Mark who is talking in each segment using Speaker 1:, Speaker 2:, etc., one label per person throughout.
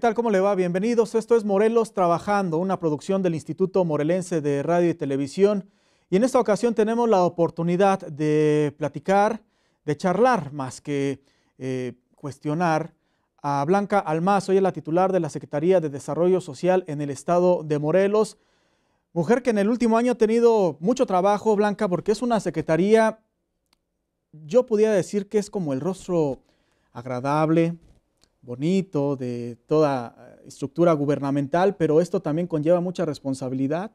Speaker 1: tal? ¿Cómo le va? Bienvenidos. Esto es Morelos Trabajando, una producción del Instituto Morelense de Radio y Televisión. Y en esta ocasión tenemos la oportunidad de platicar, de charlar más que eh, cuestionar a Blanca Almaz. Hoy es la titular de la Secretaría de Desarrollo Social en el estado de Morelos. Mujer que en el último año ha tenido mucho trabajo, Blanca, porque es una secretaría, yo podría decir que es como el rostro agradable, bonito, de toda eh, estructura gubernamental, pero esto también conlleva mucha responsabilidad,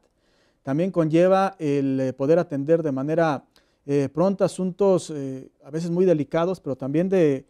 Speaker 1: también conlleva el eh, poder atender de manera eh, pronta asuntos a veces muy delicados, pero también de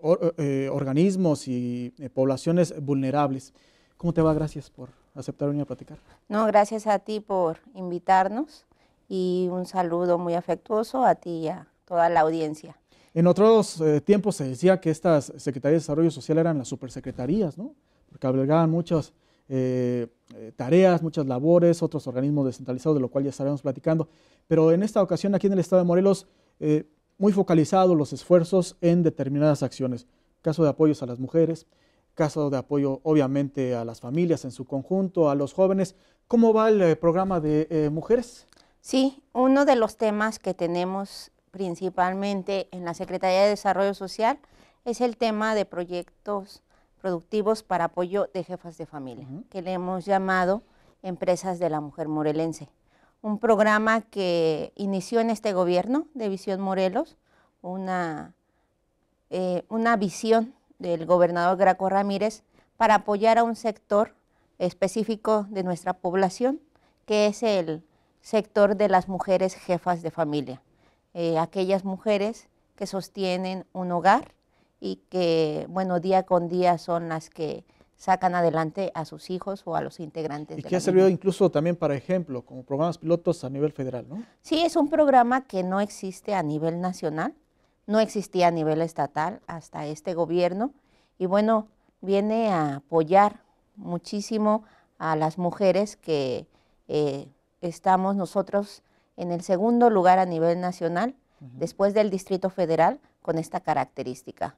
Speaker 1: organismos y poblaciones vulnerables. ¿Cómo te va? Gracias por aceptar venir a platicar.
Speaker 2: No, gracias a ti por invitarnos y un saludo muy afectuoso a ti y a toda la audiencia.
Speaker 1: En otros eh, tiempos se decía que estas secretarías de desarrollo social eran las supersecretarías, ¿no? porque albergaban muchas eh, eh, tareas, muchas labores, otros organismos descentralizados, de lo cual ya estaremos platicando. Pero en esta ocasión, aquí en el estado de Morelos, muy focalizados los esfuerzos en determinadas acciones. Caso de apoyos a las mujeres, caso de apoyo obviamente a las familias en su conjunto, a los jóvenes. ¿Cómo va el programa de mujeres? Sí, uno de los
Speaker 2: temas que tenemos principalmente en la Secretaría de Desarrollo Social es el tema de proyectos productivos para apoyo de jefas de familia, que le hemos llamado Empresas de la Mujer Morelense. Un programa que inició en este gobierno de Visión Morelos, una, eh, una visión del gobernador Graco Ramírez para apoyar a un sector específico de nuestra población, que es el sector de las mujeres jefas de familia. Eh, aquellas mujeres que sostienen un hogar y que, bueno, día con día son las que sacan adelante a sus hijos o a los integrantes. Y que ha servido
Speaker 1: incluso también para ejemplo, como programas pilotos a nivel federal, ¿no?
Speaker 2: Sí, es un programa que no existe a nivel nacional, no existía a nivel estatal hasta este gobierno, y bueno, viene a apoyar muchísimo a las mujeres que eh, estamos nosotros en el segundo lugar a nivel nacional, después del Distrito Federal, con esta característica.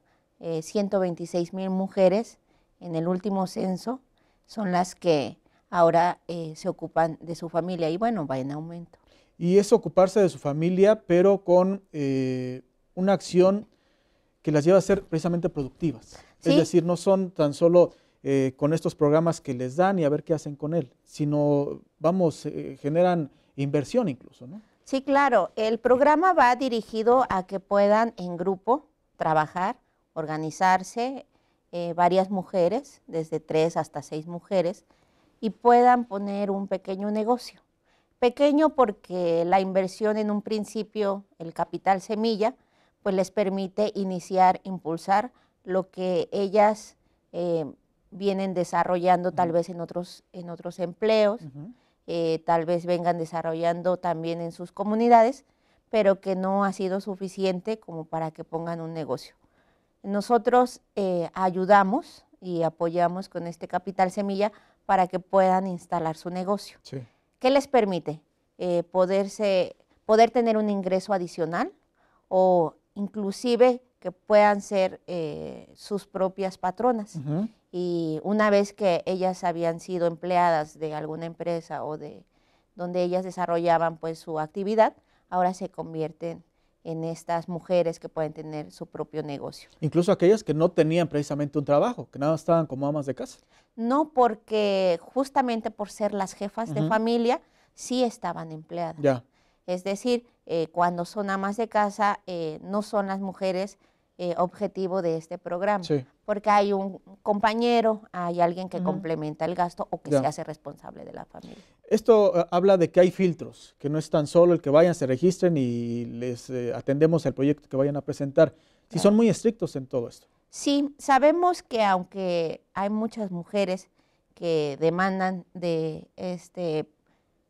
Speaker 2: 126 eh, mil mujeres en el último censo son las que ahora eh, se ocupan de su familia y bueno, va en aumento.
Speaker 1: Y es ocuparse de su familia, pero con eh, una acción que las lleva a ser precisamente productivas. Es decir, no son tan solo con estos programas que les dan y a ver qué hacen con él, sino, vamos, generan inversión incluso, ¿no?
Speaker 2: Sí, claro. El programa va dirigido a que puedan en grupo trabajar, organizarse eh, varias mujeres, desde tres hasta seis mujeres, y puedan poner un pequeño negocio. Pequeño porque la inversión en un principio, el capital semilla, pues les permite iniciar, impulsar lo que ellas eh, vienen desarrollando tal vez en otros, en otros empleos. Eh, tal vez vengan desarrollando también en sus comunidades, pero que no ha sido suficiente como para que pongan un negocio. Nosotros eh, ayudamos y apoyamos con este capital semilla para que puedan instalar su negocio. ¿Qué les permite? Eh, poderse, poder tener un ingreso adicional o inclusive que puedan ser eh, sus propias patronas. Y una vez que ellas habían sido empleadas de alguna empresa o de donde ellas desarrollaban pues su actividad, ahora se convierten en estas mujeres que pueden tener su propio negocio.
Speaker 1: Incluso aquellas que no tenían precisamente un trabajo, que nada estaban como amas de casa.
Speaker 2: No, porque justamente por ser las jefas de familia, sí estaban empleadas. Ya. Es decir, eh, cuando son amas de casa, eh, no son las mujeres eh, objetivo de este programa. Porque hay un compañero, hay alguien que complementa el gasto o que se hace responsable de la familia.
Speaker 1: Esto eh, habla de que hay filtros, que no es tan solo el que vayan, se registren y les eh, atendemos el proyecto que vayan a presentar. Si son muy estrictos en todo esto.
Speaker 2: Sí, sabemos que aunque hay muchas mujeres que demandan de este,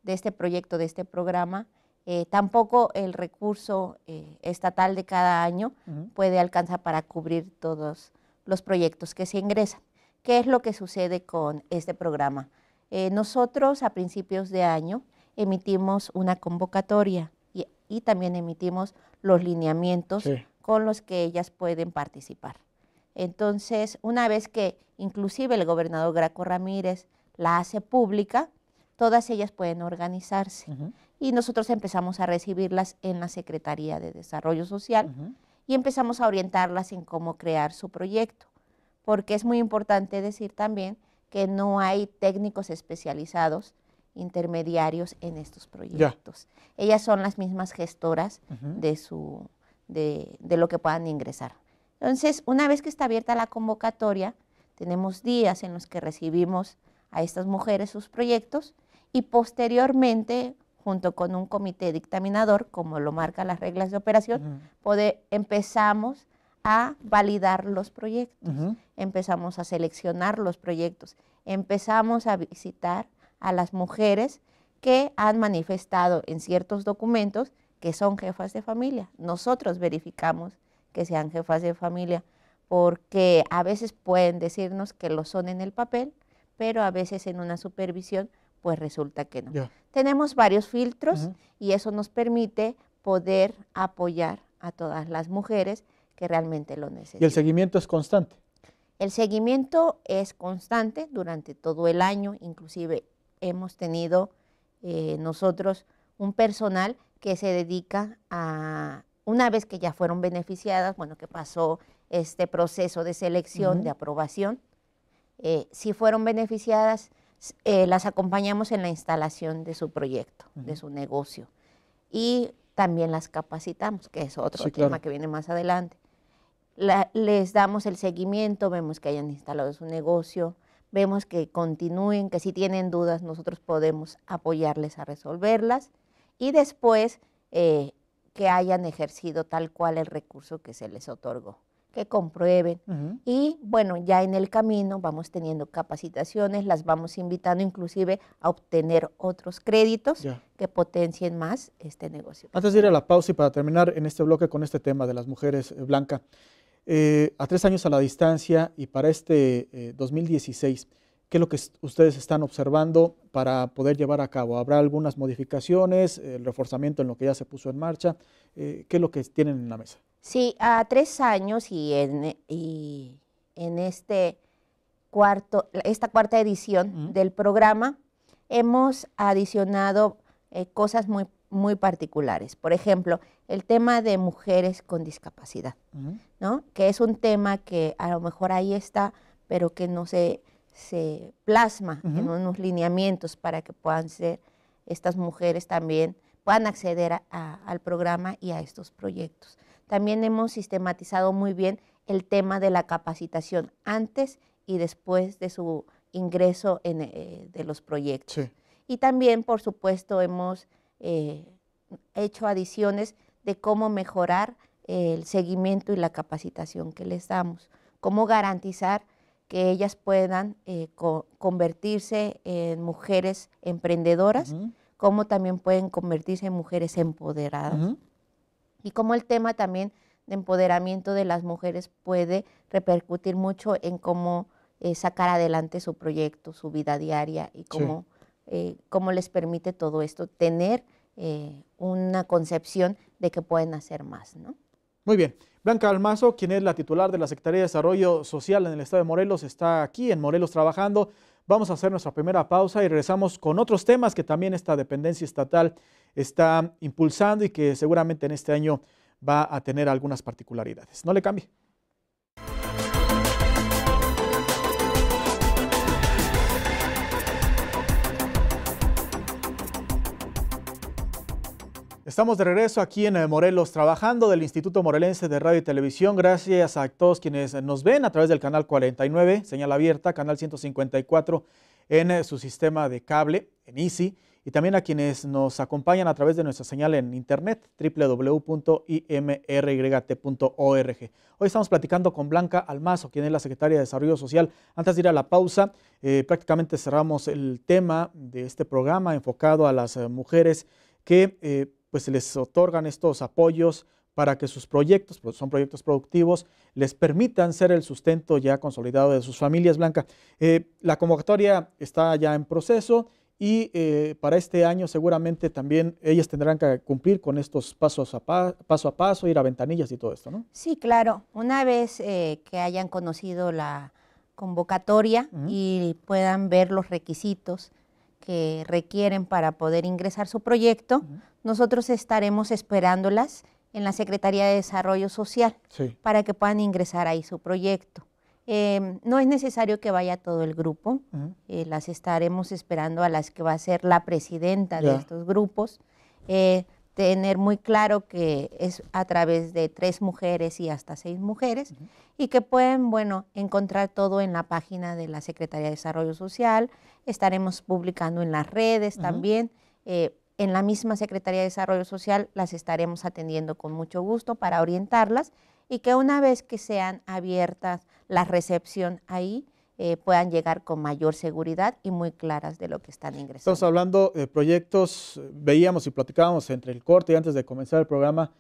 Speaker 2: de este proyecto, de este programa, eh, tampoco el recurso eh, estatal de cada año puede alcanzar para cubrir todos los proyectos que se ingresan. ¿Qué es lo que sucede con este programa? Eh, nosotros a principios de año emitimos una convocatoria y, también emitimos los lineamientos con los que ellas pueden participar. Entonces, una vez que inclusive el gobernador Graco Ramírez la hace pública, todas ellas pueden organizarse y nosotros empezamos a recibirlas en la Secretaría de Desarrollo Social y empezamos a orientarlas en cómo crear su proyecto, porque es muy importante decir también que no hay técnicos especializados intermediarios en estos proyectos. Ellas son las mismas gestoras de, su, de, de lo que puedan ingresar. Entonces, una vez que está abierta la convocatoria, tenemos días en los que recibimos a estas mujeres sus proyectos y posteriormente junto con un comité dictaminador, como lo marcan las reglas de operación, empezamos a validar los proyectos, empezamos a seleccionar los proyectos, empezamos a visitar a las mujeres que han manifestado en ciertos documentos que son jefas de familia. Nosotros verificamos que sean jefas de familia porque a veces pueden decirnos que lo son en el papel, pero a veces en una supervisión pues resulta que no. Tenemos varios filtros y eso nos permite poder apoyar a todas las mujeres que realmente lo necesitan. ¿Y el
Speaker 1: seguimiento es constante?
Speaker 2: El seguimiento es constante durante todo el año, inclusive hemos tenido eh, nosotros un personal que se dedica a, una vez que ya fueron beneficiadas, bueno, que pasó este proceso de selección, de aprobación, eh, si fueron beneficiadas, eh, las acompañamos en la instalación de su proyecto, de su negocio. Y también las capacitamos, que es otro tema que viene más adelante. les damos el seguimiento, vemos que hayan instalado su negocio, vemos que continúen, que si tienen dudas nosotros podemos apoyarles a resolverlas y después eh, que hayan ejercido tal cual el recurso que se les otorgó que comprueben. Y bueno, ya en el camino vamos teniendo capacitaciones, las vamos invitando inclusive a obtener otros créditos que potencien más este negocio. Antes de ir a la
Speaker 1: pausa y para terminar en este bloque con este tema de las mujeres, eh, Blanca, eh, a tres años a la distancia y para este 2016, eh, ¿qué es lo que ustedes están observando para poder llevar a cabo? ¿Habrá algunas modificaciones, el reforzamiento en lo que ya se puso en marcha? ¿Qué es lo que tienen en la mesa?
Speaker 2: Sí, a tres años y en, eh, este cuarto, esta cuarta edición del programa hemos adicionado eh, cosas muy, muy particulares. Por ejemplo, el tema de mujeres con discapacidad, ¿no? que es un tema que a lo mejor ahí está, pero que no se, se plasma en unos lineamientos para que puedan ser estas mujeres también, puedan acceder al programa y a estos proyectos. También hemos sistematizado muy bien el tema de la capacitación antes y después de su ingreso en, eh, de los proyectos. Y también, por supuesto, hemos eh, hecho adiciones de cómo mejorar el seguimiento y la capacitación que les damos, cómo garantizar que ellas puedan eh, convertirse en mujeres emprendedoras, cómo también pueden convertirse en mujeres empoderadas y cómo el tema también de empoderamiento de las mujeres puede repercutir mucho en cómo eh, sacar adelante su proyecto, su vida diaria y eh, cómo, les permite todo esto tener eh, una concepción de que pueden hacer más. ¿no?
Speaker 1: Muy bien. Blanca Almazo, quien es la titular de la Secretaría de Desarrollo Social en el Estado de Morelos, está aquí en Morelos trabajando. Vamos a hacer nuestra primera pausa y regresamos con otros temas que también esta dependencia estatal está impulsando y que seguramente en este año va a tener algunas particularidades. No le cambie. Estamos de regreso aquí en eh, Morelos, trabajando del Instituto Morelense de Radio y Televisión. Gracias a todos quienes nos ven a través del canal 49, señal abierta, canal 154 en eh, su sistema de cable, en Easy, y también a quienes nos acompañan a través de nuestra señal en internet, www.imryt.org. Hoy estamos platicando con Blanca Almazo, quien es la secretaria de Desarrollo Social. Antes de ir a la pausa, eh, prácticamente cerramos el tema de este programa enfocado a las mujeres que pues les otorgan estos apoyos para que sus proyectos, pues son proyectos productivos, les permitan ser el sustento ya consolidado de sus familias, blancas. Eh, la convocatoria está ya en proceso y eh, para este año seguramente también ellas tendrán que cumplir con estos pasos a paso a paso, ir a ventanillas y todo esto, ¿no?
Speaker 2: Sí, claro. Una vez eh, que hayan conocido la convocatoria y puedan ver los requisitos que requieren para poder ingresar su proyecto, nosotros estaremos esperándolas en la Secretaría de Desarrollo Social para que puedan ingresar ahí su proyecto. Em, no es necesario que vaya todo el grupo, eh, las estaremos esperando a las que va a ser la presidenta de estos grupos. Eh, tener muy claro que es a través de tres mujeres y hasta seis mujeres y que pueden, bueno, encontrar todo en la página de la Secretaría de Desarrollo Social. Estaremos publicando en las redes también. Eh, en la misma Secretaría de Desarrollo Social las estaremos atendiendo con mucho gusto para orientarlas y que una vez que sean abiertas la recepción ahí, eh, puedan llegar con mayor seguridad y muy claras de lo que están
Speaker 1: ingresando. Estamos hablando de proyectos, veíamos y platicábamos entre el corte y antes de comenzar el programa,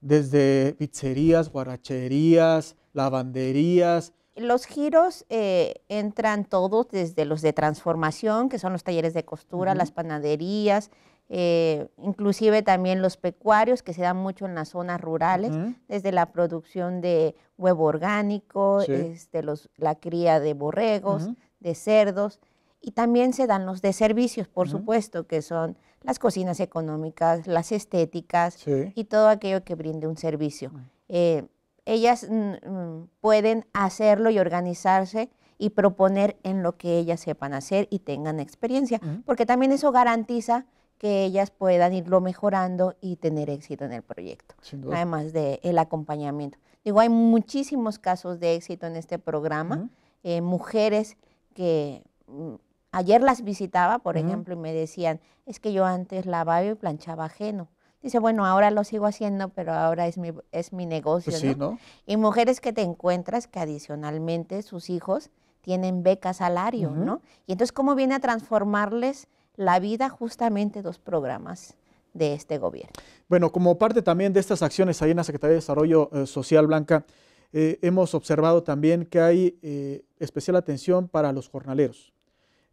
Speaker 1: desde pizzerías, guaracherías, lavanderías.
Speaker 2: Los giros eh, entran todos, desde los de transformación, que son los talleres de costura, las panaderías, eh, inclusive también los pecuarios que se dan mucho en las zonas rurales, desde la producción de huevo orgánico, desde la cría de borregos, de cerdos, y también se dan los de servicios, por supuesto, que son las cocinas económicas, las estéticas y todo aquello que brinde un servicio. Eh, ellas mm, mm, pueden hacerlo y organizarse y proponer en lo que ellas sepan hacer y tengan experiencia, porque también eso garantiza que ellas puedan irlo mejorando y tener éxito en el proyecto. Además del acompañamiento. Digo, hay muchísimos casos de éxito en este programa. Eh, mujeres que mm, ayer las visitaba, por ejemplo, y me decían, es que yo antes lavaba y planchaba ajeno. Dice, bueno, ahora lo sigo haciendo, pero ahora es mi, es mi negocio. Pues y mujeres que te encuentras que adicionalmente sus hijos tienen beca salario, ¿no? Y entonces, ¿cómo viene a transformarles la vida justamente dos programas
Speaker 1: de este gobierno. Bueno, como parte también de estas acciones ahí en la Secretaría de Desarrollo eh, Social Blanca, eh, hemos observado también que hay eh, especial atención para los jornaleros.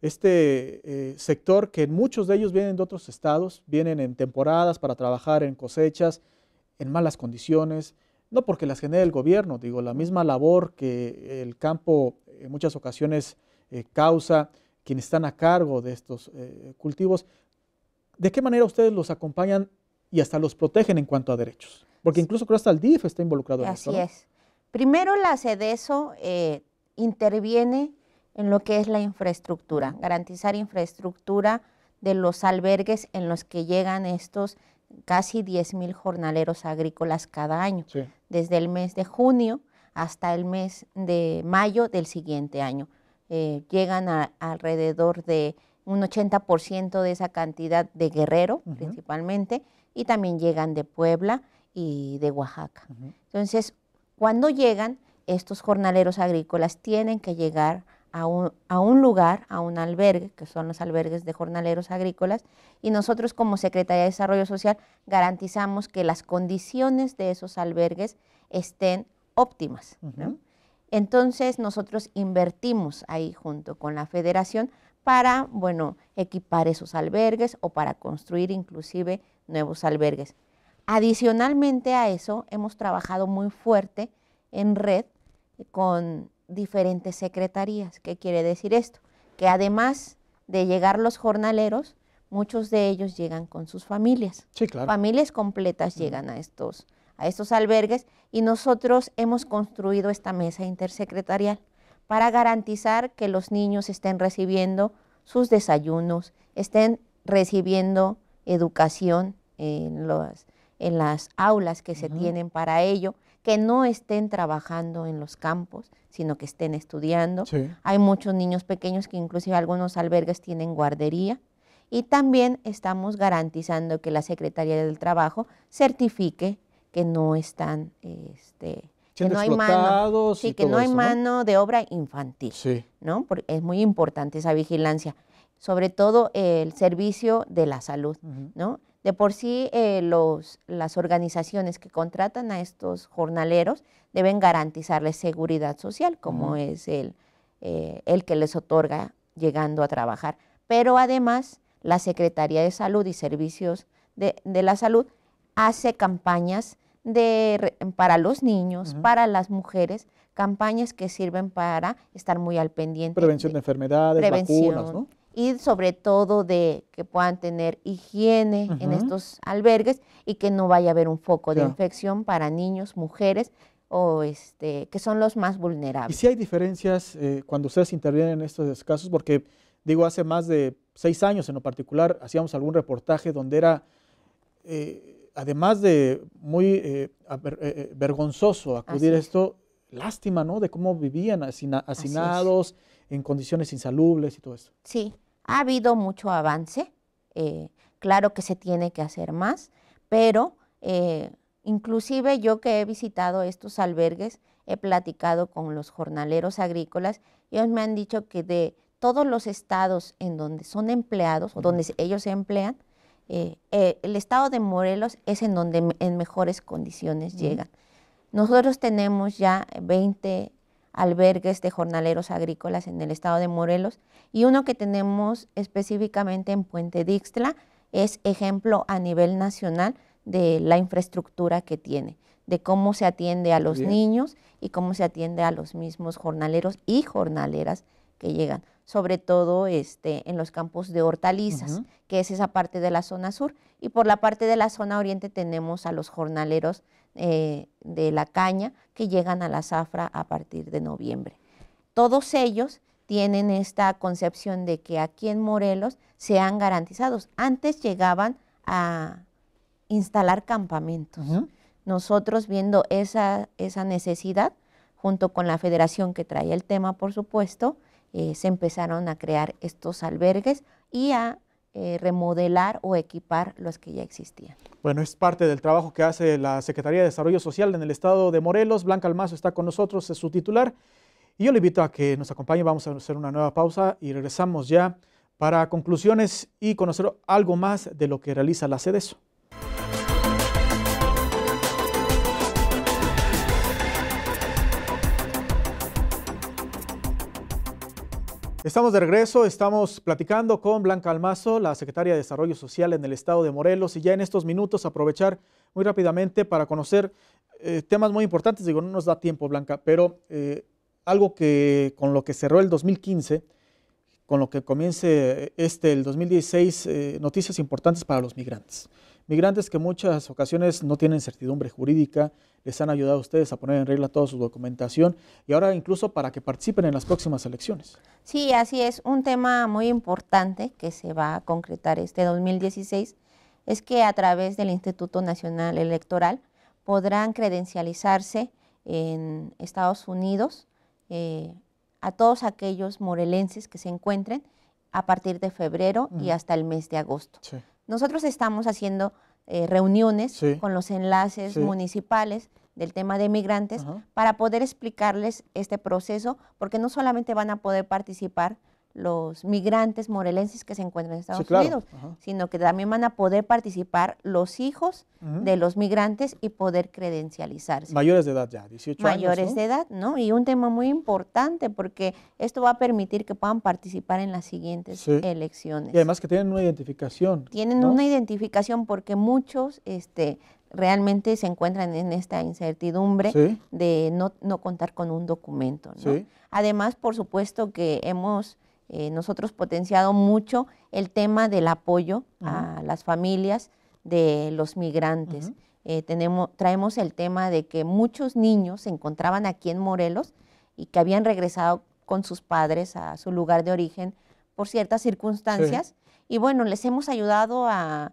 Speaker 1: Este sector que muchos de ellos vienen de otros estados, vienen en temporadas para trabajar en cosechas, en malas condiciones, no porque las genere el gobierno, digo, la misma labor que el campo en muchas ocasiones causa, quienes están a cargo de estos eh, cultivos, ¿de qué manera ustedes los acompañan y hasta los protegen en cuanto a derechos? Porque incluso creo hasta el DIF está involucrado en eso. Así es.
Speaker 2: Primero la CEDESO eh, interviene en lo que es la infraestructura, garantizar infraestructura de los albergues en los que llegan estos casi 10.000 jornaleros agrícolas cada año, desde el mes de junio hasta el mes de mayo del siguiente año. Eh, llegan a, alrededor de un 80% de esa cantidad de Guerrero principalmente y también llegan de Puebla y de Oaxaca. Entonces, cuando llegan, estos jornaleros agrícolas tienen que llegar a un, lugar, a un albergue, que son los albergues de jornaleros agrícolas, y nosotros como Secretaría de Desarrollo Social garantizamos que las condiciones de esos albergues estén óptimas. Entonces nosotros invertimos ahí junto con la federación para, bueno, equipar esos albergues o para construir inclusive nuevos albergues. Adicionalmente a eso, hemos trabajado muy fuerte en red con diferentes secretarías. ¿Qué quiere decir esto? Que además de llegar los jornaleros, muchos de ellos llegan con sus familias. Sí, claro. Familias completas mm. llegan a estos a estos albergues y nosotros hemos construido esta mesa intersecretarial para garantizar que los niños estén recibiendo sus desayunos, estén recibiendo educación en, las aulas que se tienen para ello, que no estén trabajando en los campos, sino que estén estudiando. Hay muchos niños pequeños que inclusive algunos albergues tienen guardería. Y también estamos garantizando que la Secretaría del Trabajo certifique que no están, este, que no hay mano, sí, que no hay mano de obra infantil, ¿no? Porque es muy importante esa vigilancia, sobre todo el servicio de la salud, ¿no? De por sí, eh, los, las organizaciones que contratan a estos jornaleros deben garantizarles seguridad social, como es el, eh, el que les otorga llegando a trabajar. Pero además, la Secretaría de Salud y Servicios de, de la Salud hace campañas de, para los niños, para las mujeres, campañas que sirven para estar muy al pendiente. Prevención
Speaker 1: de, enfermedades, prevención, vacunas, ¿no?
Speaker 2: Y sobre todo de que puedan tener higiene en estos albergues y que no vaya a haber un foco de infección para niños, mujeres, o este, que son los más vulnerables. ¿Y
Speaker 1: si hay diferencias eh, cuando ustedes intervienen en estos casos? Porque, digo, hace más de seis años en lo particular hacíamos algún reportaje donde era... Eh, además de muy eh, eh, eh, vergonzoso acudir a esto, lástima, ¿no? De cómo vivían asinados hacinados, en condiciones insalubres y todo eso.
Speaker 2: Sí, ha habido mucho avance. claro que se tiene que hacer más, pero inclusive yo que he visitado estos albergues, he platicado con los jornaleros agrícolas, y ellos me han dicho que de todos los estados en donde son empleados o donde ellos se emplean, eh, eh, el estado de Morelos es en donde en mejores condiciones llegan. Nosotros tenemos ya 20 albergues de jornaleros agrícolas en el estado de Morelos y uno que tenemos específicamente en Puente Dixtla es ejemplo a nivel nacional de la infraestructura que tiene, de cómo se atiende a los niños y cómo se atiende a los mismos jornaleros y jornaleras que llegan sobre todo este, en los campos de hortalizas, que es esa parte de la zona sur. Y por la parte de la zona oriente tenemos a los jornaleros eh, de la caña que llegan a la zafra a partir de noviembre. Todos ellos tienen esta concepción de que aquí en Morelos sean garantizados. Antes llegaban a instalar campamentos. Nosotros viendo esa, necesidad, junto con la federación que trae el tema, por supuesto, eh, se empezaron a crear estos albergues y a eh, remodelar o equipar los que ya existían.
Speaker 1: Bueno, es parte del trabajo que hace la Secretaría de Desarrollo Social en el estado de Morelos. Blanca Almazo está con nosotros, es su titular. Y yo le invito a que nos acompañe, vamos a hacer una nueva pausa y regresamos ya para conclusiones y conocer algo más de lo que realiza la CEDESO. Estamos de regreso, estamos platicando con Blanca Almazo, la secretaria de Desarrollo Social en el estado de Morelos, y ya en estos minutos aprovechar muy rápidamente para conocer eh, temas muy importantes. Digo, no nos da tiempo, Blanca, pero eh, algo que con lo que cerró el 2015, con lo que comience este, el 2016, eh, noticias importantes para los migrantes. Migrantes que muchas ocasiones no tienen certidumbre jurídica, les han ayudado a ustedes a poner en regla toda su documentación y ahora incluso para que participen en las próximas elecciones.
Speaker 2: Sí, así es. Un tema muy importante que se va a concretar este 2016 es que a través del Instituto Nacional Electoral podrán credencializarse en Estados Unidos eh, a todos aquellos morelenses que se encuentren a partir de febrero y hasta el mes de agosto. Nosotros estamos haciendo eh, reuniones con los enlaces municipales del tema de migrantes para poder explicarles este proceso, porque no solamente van a poder participar los migrantes morelenses que se encuentran en Estados Unidos, sino que también van a poder participar los hijos de los migrantes y poder credencializarse.
Speaker 1: Mayores de edad ya, 18 Mayores años. Mayores de
Speaker 2: edad, ¿no? Y un tema muy importante porque esto va a permitir que puedan participar en las siguientes elecciones. Y además
Speaker 1: que tienen una identificación.
Speaker 2: Tienen una identificación porque muchos este, realmente se encuentran en esta incertidumbre de no, no, contar con un documento. ¿no? Además, por supuesto que hemos nosotros eh, nosotros potenciado mucho el tema del apoyo a las familias de los migrantes. Eh, traemos el tema de que muchos niños se encontraban aquí en Morelos y que habían regresado con sus padres a su lugar de origen por ciertas circunstancias. Y bueno, les hemos ayudado a,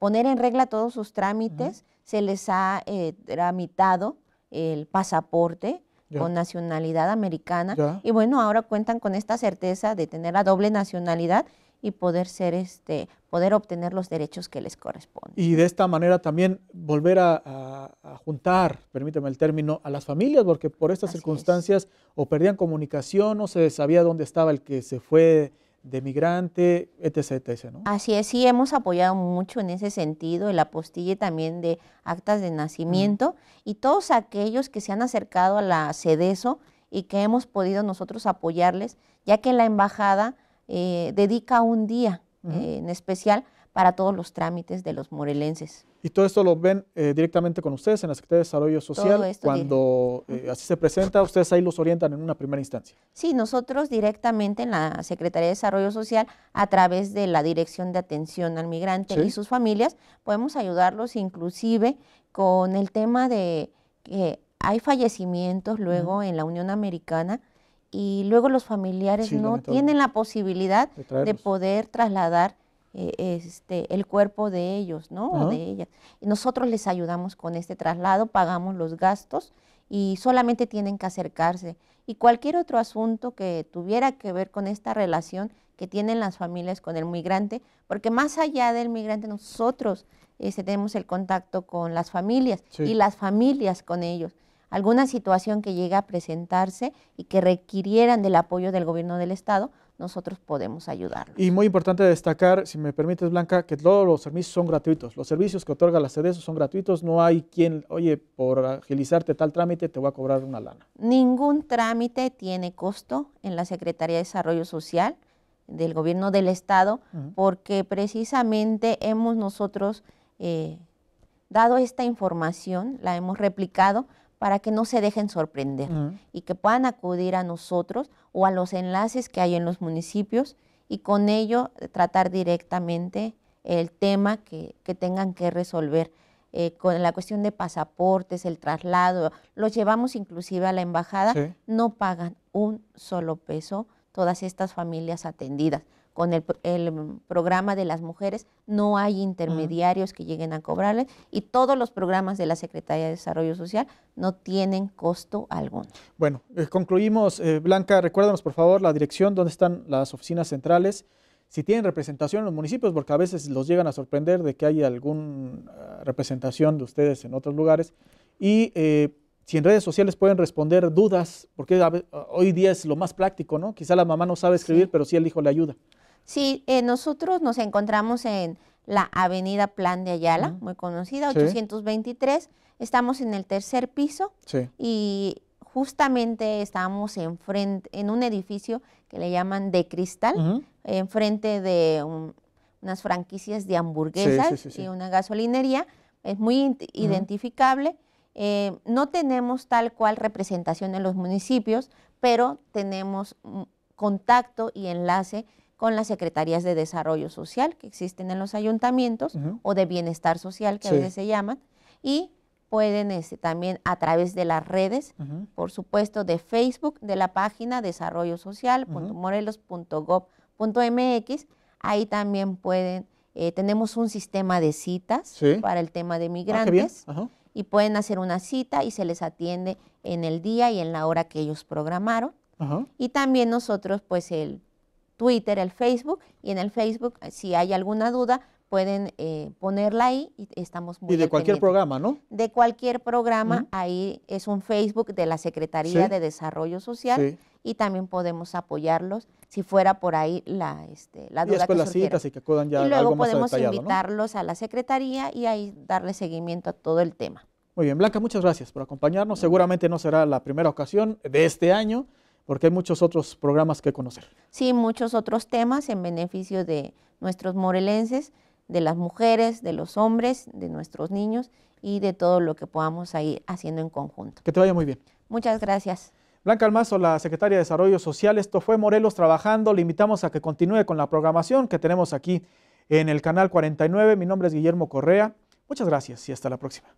Speaker 2: poner en regla todos sus trámites, se les ha eh, tramitado el pasaporte, con nacionalidad americana. Y bueno, ahora cuentan con esta certeza de tener la doble nacionalidad y poder ser este poder obtener los derechos que les corresponden.
Speaker 1: Y de esta manera también volver a, juntar, permíteme el término, a las familias, porque por estas circunstancias o perdían comunicación o se sabía dónde estaba el que se fue de migrante, etc. ¿no? Así
Speaker 2: es, sí, hemos apoyado mucho en ese sentido el apostille también de actas de nacimiento y todos aquellos que se han acercado a la CEDESO y que hemos podido nosotros apoyarles, ya que la embajada eh, dedica un día eh, en especial para todos los trámites de los morelenses.
Speaker 1: Y todo esto lo ven eh, directamente con ustedes en la Secretaría de Desarrollo Social. Cuando eh, así se presenta, ustedes ahí los orientan en una primera instancia.
Speaker 2: Sí, nosotros directamente en la Secretaría de Desarrollo Social, a través de la Dirección de Atención al Migrante y sus familias, podemos ayudarlos inclusive con el tema de que hay fallecimientos luego en la Unión Americana y luego los familiares no tienen la posibilidad de poder trasladar eh, este, el cuerpo de ellos, ¿no? de ellas. Y nosotros les ayudamos con este traslado, pagamos los gastos y solamente tienen que acercarse. Y cualquier otro asunto que tuviera que ver con esta relación que tienen las familias con el migrante, porque más allá del migrante nosotros este, tenemos el contacto con las familias y las familias con ellos. Alguna situación que llegue a presentarse y que requirieran del apoyo del gobierno del Estado, nosotros podemos ayudarlos.
Speaker 1: Y muy importante destacar, si me permites Blanca, que todos los servicios son gratuitos. Los servicios que otorga la CDS son gratuitos, no hay quien, oye, por agilizarte tal trámite te va a cobrar una lana.
Speaker 2: Ningún trámite tiene costo en la Secretaría de Desarrollo Social del Gobierno del Estado, porque precisamente hemos nosotros eh, dado esta información, la hemos replicado para que no se dejen sorprender y que puedan acudir a nosotros o a los enlaces que hay en los municipios y con ello eh, tratar directamente el tema que, tengan que resolver. Eh, con la cuestión de pasaportes, el traslado, los llevamos inclusive a la embajada, no pagan un solo peso todas estas familias atendidas con el, programa de las mujeres, no hay intermediarios que lleguen a cobrarles y todos los programas de la Secretaría de Desarrollo Social no tienen costo alguno.
Speaker 1: Bueno, eh, concluimos. Eh, Blanca, recuérdanos por favor la dirección, dónde están las oficinas centrales, si tienen representación en los municipios, porque a veces los llegan a sorprender de que hay alguna eh, representación de ustedes en otros lugares. Y si en redes sociales pueden responder dudas, porque hoy día es lo más práctico, ¿no? Quizá la mamá no sabe escribir, pero sí el hijo le ayuda.
Speaker 2: Sí, eh, nosotros nos encontramos en la avenida Plan de Ayala, muy conocida, 823. Estamos en el tercer piso y justamente estamos enfrente, en un edificio que le llaman de cristal, enfrente de unas franquicias de hamburguesas y una gasolinería. Es muy identificable. Eh, no tenemos tal cual representación en los municipios, pero tenemos contacto y enlace con las secretarías de desarrollo social que existen en los ayuntamientos o de bienestar social que a veces se llaman y pueden este, también a través de las redes, por supuesto de Facebook, de la página desarrollo social.morelos.gov.mx, ahí también pueden, eh, tenemos un sistema de citas para el tema de ah, migrantes. y pueden hacer una cita y se les atiende en el día y en la hora que ellos programaron. Y también nosotros, pues el Twitter, el Facebook, y en el Facebook, eh, si hay alguna duda, pueden eh, ponerla ahí y estamos muy Y de cualquier programa, ¿no? De cualquier programa, ahí es un Facebook de la Secretaría de Desarrollo Social y también podemos apoyarlos si fuera por ahí la, este, la duda y las citas
Speaker 1: y que y luego podemos invitarlos
Speaker 2: a la Secretaría y ahí darle seguimiento a todo el
Speaker 1: tema. Muy bien, Blanca, muchas gracias por acompañarnos. Seguramente no será la primera ocasión de este año porque hay muchos otros programas que conocer.
Speaker 2: Sí, muchos otros temas en beneficio de nuestros morelenses, de las mujeres, de los hombres, de nuestros niños y de todo lo que podamos ir haciendo en
Speaker 1: conjunto. Que te vaya muy bien.
Speaker 2: Muchas gracias.
Speaker 1: Blanca Almazo, la secretaria de Desarrollo Social, esto fue Morelos Trabajando. Le invitamos a que continúe con la programación que tenemos aquí en el canal 49. Mi nombre es Guillermo Correa. Muchas gracias y hasta la próxima.